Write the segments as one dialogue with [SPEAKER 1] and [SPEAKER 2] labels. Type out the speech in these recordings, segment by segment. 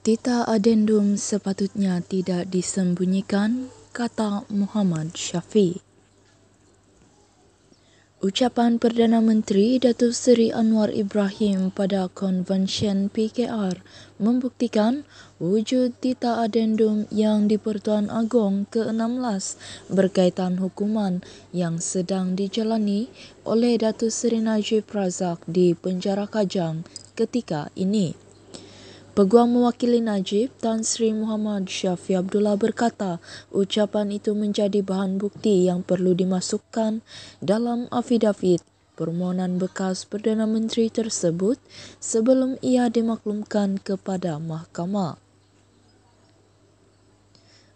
[SPEAKER 1] Tita adendum sepatutnya tidak disembunyikan, kata Muhammad Syafiq. Ucapan Perdana Menteri Datuk Seri Anwar Ibrahim pada konvensyen PKR membuktikan wujud tita adendum yang di-Pertuan Agong ke-16 berkaitan hukuman yang sedang dijalani oleh Datuk Seri Najib Razak di Penjara Kajang ketika ini. Peguam mewakili Najib, Tan Sri Muhammad Syafi Abdullah berkata ucapan itu menjadi bahan bukti yang perlu dimasukkan dalam afidavit permohonan bekas Perdana Menteri tersebut sebelum ia dimaklumkan kepada mahkamah.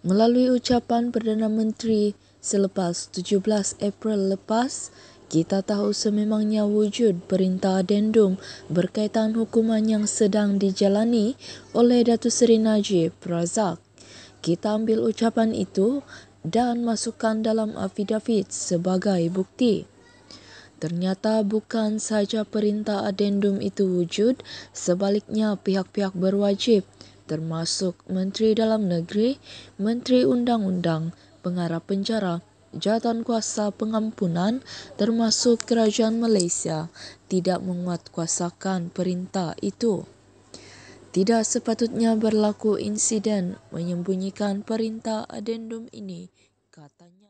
[SPEAKER 1] Melalui ucapan Perdana Menteri selepas 17 April lepas kita tahu sememangnya wujud perintah dendum berkaitan hukuman yang sedang dijalani oleh Datu Seri Najib Razak. Kita ambil ucapan itu dan masukkan dalam affidavit sebagai bukti. Ternyata bukan sahaja perintah adendum itu wujud, sebaliknya pihak-pihak berwajib termasuk Menteri Dalam Negeri, Menteri Undang-Undang, Pengarah Penjara, jawatan kuasa pengampunan termasuk kerajaan Malaysia tidak menguatkuasakan perintah itu. Tidak sepatutnya berlaku insiden menyembunyikan perintah adendum ini, katanya.